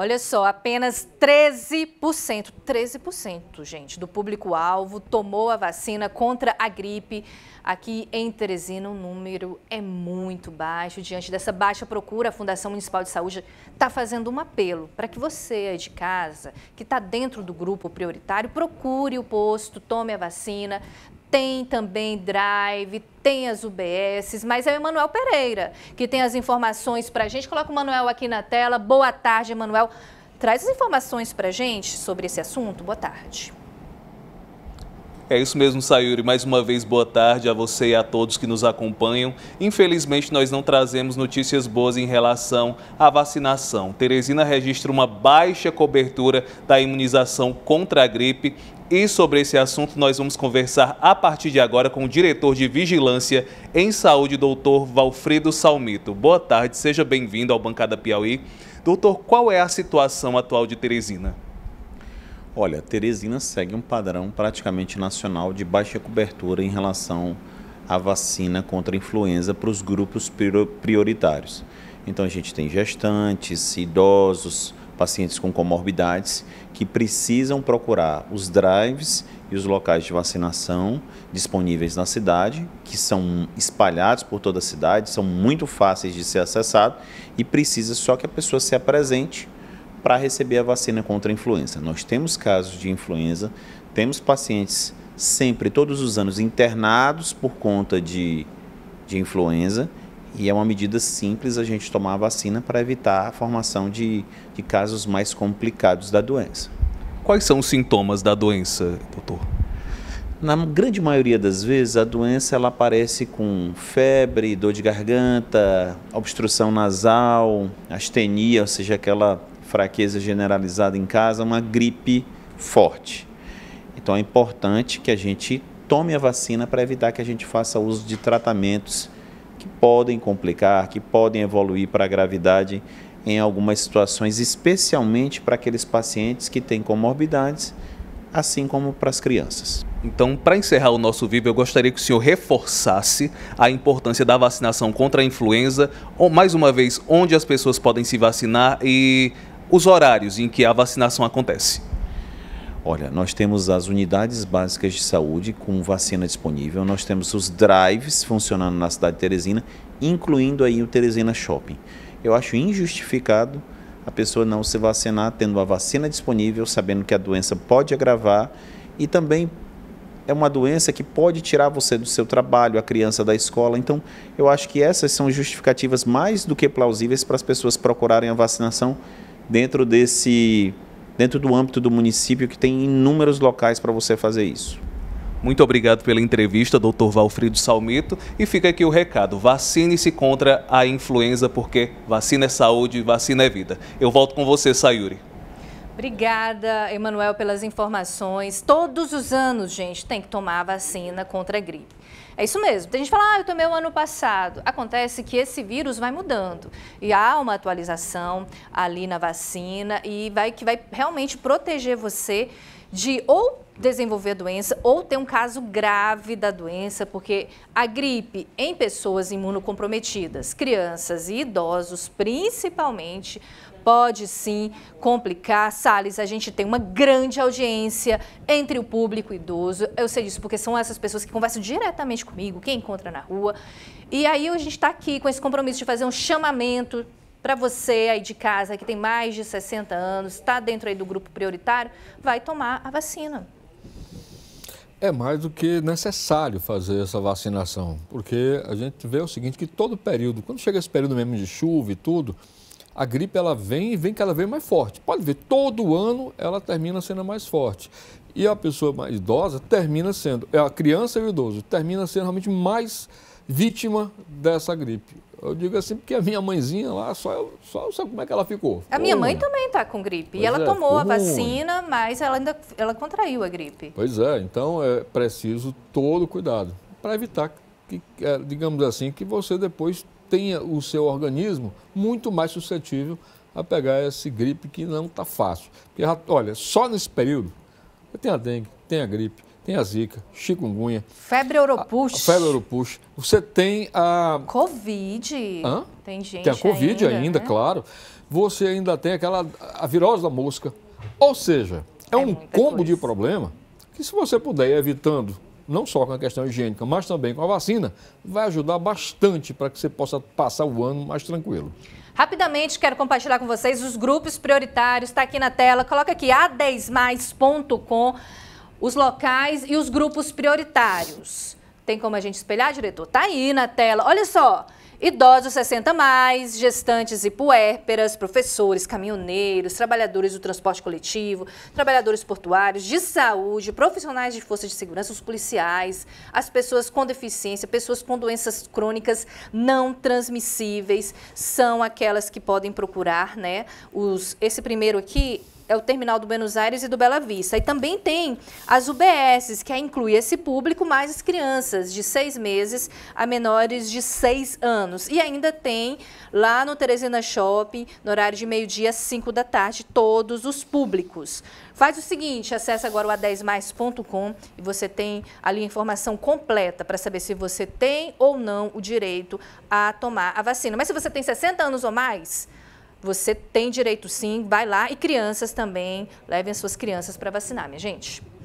Olha só, apenas 13%, 13%, gente, do público-alvo tomou a vacina contra a gripe. Aqui em Teresina, o número é muito baixo. Diante dessa baixa procura, a Fundação Municipal de Saúde está fazendo um apelo para que você aí de casa, que está dentro do grupo prioritário, procure o posto, tome a vacina, tem também Drive, tem as UBSs, mas é o Emanuel Pereira que tem as informações para a gente. Coloca o Manuel aqui na tela. Boa tarde, Emanuel. Traz as informações para a gente sobre esse assunto. Boa tarde. É isso mesmo, Sayuri. Mais uma vez, boa tarde a você e a todos que nos acompanham. Infelizmente, nós não trazemos notícias boas em relação à vacinação. Teresina registra uma baixa cobertura da imunização contra a gripe e sobre esse assunto nós vamos conversar a partir de agora com o diretor de Vigilância em Saúde, doutor Valfrido Salmito. Boa tarde, seja bem-vindo ao Bancada Piauí. Doutor, qual é a situação atual de Teresina? Olha, Teresina segue um padrão praticamente nacional de baixa cobertura em relação à vacina contra a influenza para os grupos prioritários. Então a gente tem gestantes, idosos, pacientes com comorbidades que precisam procurar os drives e os locais de vacinação disponíveis na cidade, que são espalhados por toda a cidade, são muito fáceis de ser acessados e precisa só que a pessoa se apresente para receber a vacina contra a influenza. Nós temos casos de influenza, temos pacientes sempre, todos os anos, internados por conta de, de influenza. E é uma medida simples a gente tomar a vacina para evitar a formação de, de casos mais complicados da doença. Quais são os sintomas da doença, doutor? Na grande maioria das vezes, a doença ela aparece com febre, dor de garganta, obstrução nasal, astenia, ou seja, aquela fraqueza generalizada em casa, uma gripe forte. Então é importante que a gente tome a vacina para evitar que a gente faça uso de tratamentos que podem complicar, que podem evoluir para a gravidade em algumas situações, especialmente para aqueles pacientes que têm comorbidades, assim como para as crianças. Então, para encerrar o nosso vídeo, eu gostaria que o senhor reforçasse a importância da vacinação contra a influenza, ou mais uma vez, onde as pessoas podem se vacinar e os horários em que a vacinação acontece? Olha, nós temos as unidades básicas de saúde com vacina disponível, nós temos os drives funcionando na cidade de Teresina, incluindo aí o Teresina Shopping. Eu acho injustificado a pessoa não se vacinar tendo a vacina disponível, sabendo que a doença pode agravar e também é uma doença que pode tirar você do seu trabalho, a criança da escola. Então, eu acho que essas são justificativas mais do que plausíveis para as pessoas procurarem a vacinação dentro desse dentro do âmbito do município que tem inúmeros locais para você fazer isso. Muito obrigado pela entrevista, Dr. Valfrido Salmito. E fica aqui o recado: vacine-se contra a influenza, porque vacina é saúde, vacina é vida. Eu volto com você, Sayuri. Obrigada, Emanuel, pelas informações. Todos os anos, gente, tem que tomar a vacina contra a gripe. É isso mesmo. Tem gente que fala, ah, eu tomei o ano passado. Acontece que esse vírus vai mudando e há uma atualização ali na vacina e vai que vai realmente proteger você de ou desenvolver a doença ou ter um caso grave da doença, porque a gripe em pessoas imunocomprometidas, crianças e idosos, principalmente, pode sim complicar. Salles, a gente tem uma grande audiência entre o público idoso. Eu sei disso porque são essas pessoas que conversam diretamente comigo, quem encontra na rua. E aí a gente está aqui com esse compromisso de fazer um chamamento para você aí de casa que tem mais de 60 anos, está dentro aí do grupo prioritário, vai tomar a vacina. É mais do que necessário fazer essa vacinação, porque a gente vê o seguinte, que todo período, quando chega esse período mesmo de chuva e tudo, a gripe ela vem e vem cada vez mais forte. Pode ver, todo ano ela termina sendo mais forte. E a pessoa mais idosa termina sendo, é, a criança e o idoso, termina sendo realmente mais vítima dessa gripe. Eu digo assim porque a minha mãezinha lá, só eu, só eu sei como é que ela ficou. A minha mãe também está com gripe. e ela é, tomou a vacina, ruim. mas ela ainda ela contraiu a gripe. Pois é, então é preciso todo cuidado para evitar que, é, digamos assim, que você depois tenha o seu organismo muito mais suscetível a pegar esse gripe que não está fácil. Porque, olha, só nesse período tem a dengue, tem a gripe, tem a zika, chikungunya. Febre oropuxa. Febre oropuxa. Você tem a... Covid. Hã? Tem gente Tem a Covid ainda, ainda né? claro. Você ainda tem aquela... a virose da mosca. Ou seja, é, é um combo coisa. de problema que se você puder ir evitando não só com a questão higiênica, mas também com a vacina, vai ajudar bastante para que você possa passar o ano mais tranquilo. Rapidamente, quero compartilhar com vocês os grupos prioritários, está aqui na tela, coloca aqui a10mais.com, os locais e os grupos prioritários. Tem como a gente espelhar, diretor? Está aí na tela. Olha só, Idosos 60 mais, gestantes e puérperas, professores, caminhoneiros, trabalhadores do transporte coletivo, trabalhadores portuários, de saúde, profissionais de força de segurança, os policiais, as pessoas com deficiência, pessoas com doenças crônicas não transmissíveis, são aquelas que podem procurar, né? Os, esse primeiro aqui é o terminal do Buenos Aires e do Bela Vista. E também tem as UBSs, que é inclui esse público, mais as crianças de seis meses a menores de seis anos. E ainda tem lá no Teresina Shopping, no horário de meio-dia, cinco da tarde, todos os públicos. Faz o seguinte, acesse agora o a10mais.com e você tem ali a informação completa para saber se você tem ou não o direito a tomar a vacina. Mas se você tem 60 anos ou mais, você tem direito sim, vai lá e crianças também, levem as suas crianças para vacinar, minha gente.